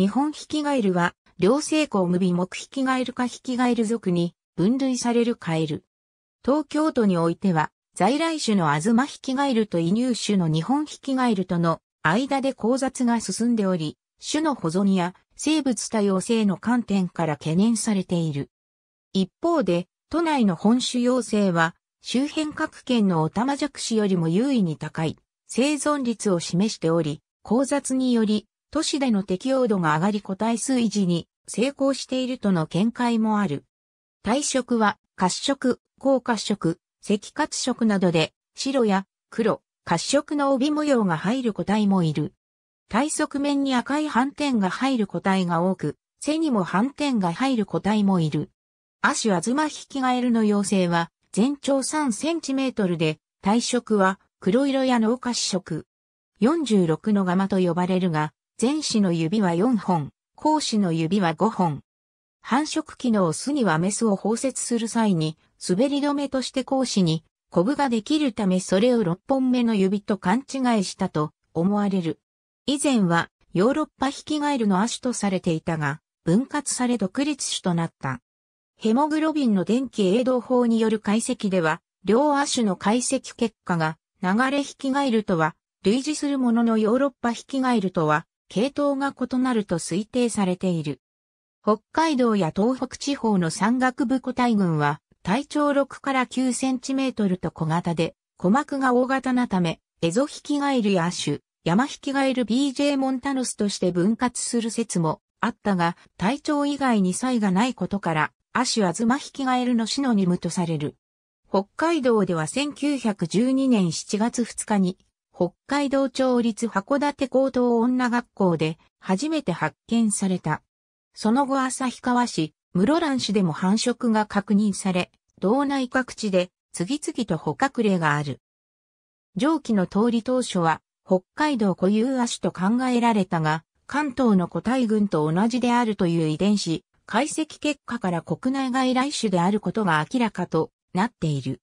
日本ヒキガエルは、両性項無微目ヒキガエルかヒキガエル属に分類されるカエル。東京都においては、在来種のアズマヒキガエルと移入種の日本ヒキガエルとの間で交雑が進んでおり、種の保存や生物多様性の観点から懸念されている。一方で、都内の本種要請は、周辺各県のオタマジャクシよりも優位に高い生存率を示しており、交雑により都市での適応度が上がり個体数維持に成功しているとの見解もある。体色は、褐色、高褐色、赤褐色などで、白や黒、褐色の帯模様が入る個体もいる。体側面に赤い斑点が入る個体が多く、背にも斑点が入る個体もいる。アシュアズマヒキガエルの妖精は、全長3センチメートルで、体色は黒色や脳褐色。46のガマと呼ばれるが、前肢の指は4本、後肢の指は5本。繁殖期のオスにはメスを包摂する際に、滑り止めとして後肢に、コブができるためそれを6本目の指と勘違いしたと思われる。以前はヨーロッパヒキガエルの亜種とされていたが、分割され独立種となった。ヘモグロビンの電気栄動法による解析では、両亜種の解析結果が流れヒキガエルとは類似するもののヨーロッパヒキガエルとは系統が異なると推定されている。北海道や東北地方の山岳部個体群は体長6から9センチメートルと小型で、鼓膜が大型なため、エゾヒキガエルやアシュ、ヤマヒキガエル BJ モンタヌスとして分割する説もあったが、体長以外に差異がないことから、アシュアズマヒキガエルのシノニムとされる。北海道では1912年7月2日に北海道町立函館高等女学校で初めて発見された。その後旭川市、室蘭市でも繁殖が確認され、道内各地で次々と捕獲例がある。上記の通り当初は北海道固有足と考えられたが、関東の個体群と同じであるという遺伝子、解析結果から国内外来種であることが明らかとなっている。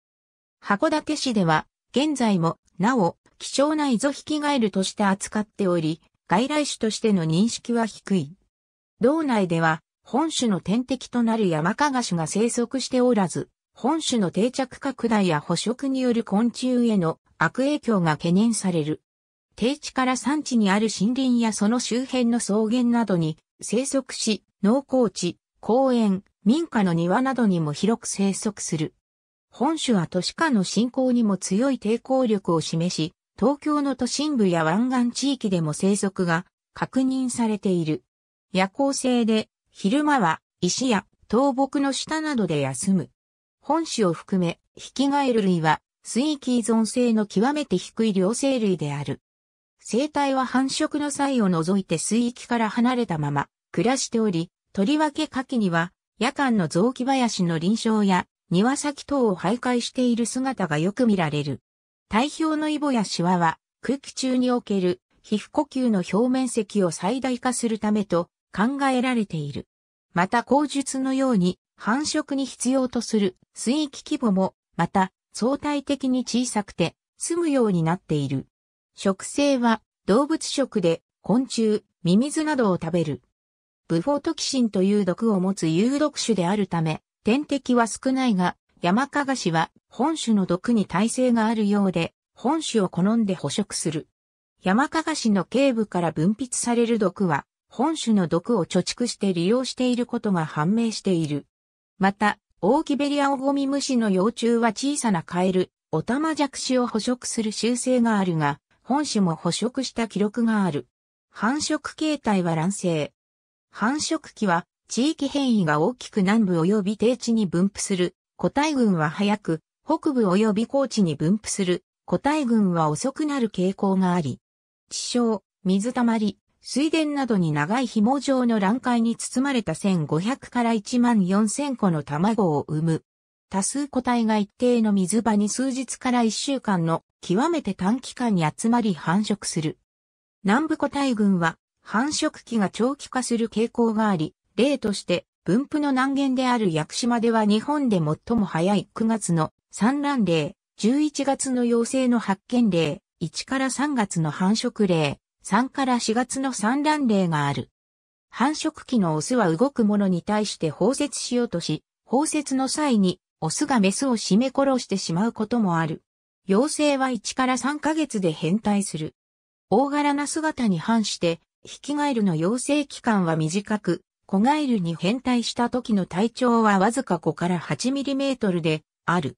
函館市では、現在も、なお、希少なイゾヒキガエルとして扱っており、外来種としての認識は低い。道内では、本種の天敵となるヤマカガシが生息しておらず、本種の定着拡大や捕食による昆虫への悪影響が懸念される。低地から山地にある森林やその周辺の草原などに生息し、農耕地、公園、民家の庭などにも広く生息する。本種は都市化の進行にも強い抵抗力を示し、東京の都心部や湾岸地域でも生息が確認されている。夜行性で、昼間は石や倒木の下などで休む。本種を含め、ヒキガエル類は水域依存性の極めて低い両生類である。生態は繁殖の際を除いて水域から離れたまま暮らしており、とりわけ夏季には夜間の雑木林の臨床や庭先等を徘徊している姿がよく見られる。体表のイボやシワは空気中における皮膚呼吸の表面積を最大化するためと考えられている。また口述のように繁殖に必要とする水域規模もまた相対的に小さくて済むようになっている。食性は動物食で昆虫、ミミズなどを食べる。ブフォトキシンという毒を持つ有毒種であるため、天敵は少ないが、山加賀氏は本種の毒に耐性があるようで、本種を好んで捕食する。山加賀氏の頸部から分泌される毒は、本種の毒を貯蓄して利用していることが判明している。また、オオキベリアオゴミムシの幼虫は小さなカエル、オタマジャクシを捕食する習性があるが、本種も捕食した記録がある。繁殖形態は卵生。繁殖期は地域変異が大きく南部及び低地に分布する個体群は早く、北部及び高地に分布する、個体群は遅くなる傾向があり、地上、水たまり、水田などに長い紐状の卵塊に包まれた1500から14000個の卵を産む。多数個体が一定の水場に数日から1週間の極めて短期間に集まり繁殖する。南部個体群は繁殖期が長期化する傾向があり、例として分布の南限である屋久島では日本で最も早い9月の産卵例、11月の陽性の発見例、1から3月の繁殖例、3から4月の産卵例がある。繁殖期のオスは動くものに対して包摂しようとし、包摂の際にオスがメスを締め殺してしまうこともある。幼生は1から3ヶ月で変態する。大柄な姿に反して、ヒキガエルの幼生期間は短く、子ガエルに変態した時の体長はわずか5から8ミリメートルである。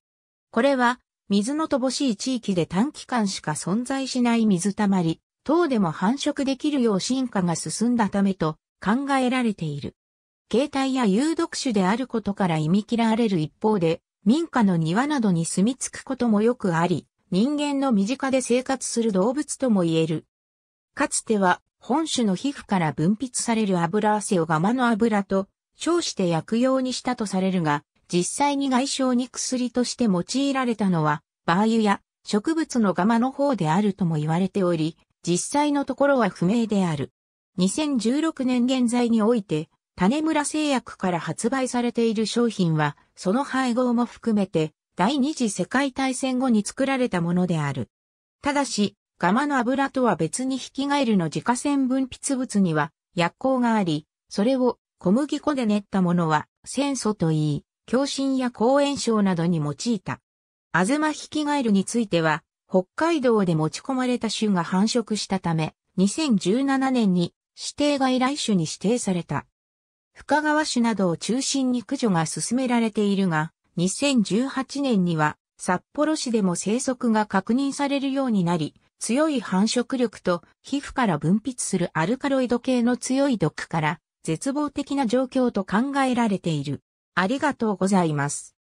これは水の乏しい地域で短期間しか存在しない水たまり、等でも繁殖できるよう進化が進んだためと考えられている。形態や有毒種であることから忌み嫌われる一方で、民家の庭などに住み着くこともよくあり、人間の身近で生活する動物とも言える。かつては本種の皮膚から分泌される油汗をガマの油と称して薬用にしたとされるが、実際に外傷に薬として用いられたのは、バー油や植物のガマの方であるとも言われており、実際のところは不明である。2016年現在において、種村製薬から発売されている商品は、その配合も含めて、第二次世界大戦後に作られたものである。ただし、ガマの油とは別にヒキガエルの自家製分泌物には薬効があり、それを小麦粉で練ったものはン素といい、共心や抗炎症などに用いた。アズマヒキガエルについては、北海道で持ち込まれた種が繁殖したため、2017年に指定外来種に指定された。深川種などを中心に駆除が進められているが、2018年には札幌市でも生息が確認されるようになり、強い繁殖力と皮膚から分泌するアルカロイド系の強い毒から絶望的な状況と考えられている。ありがとうございます。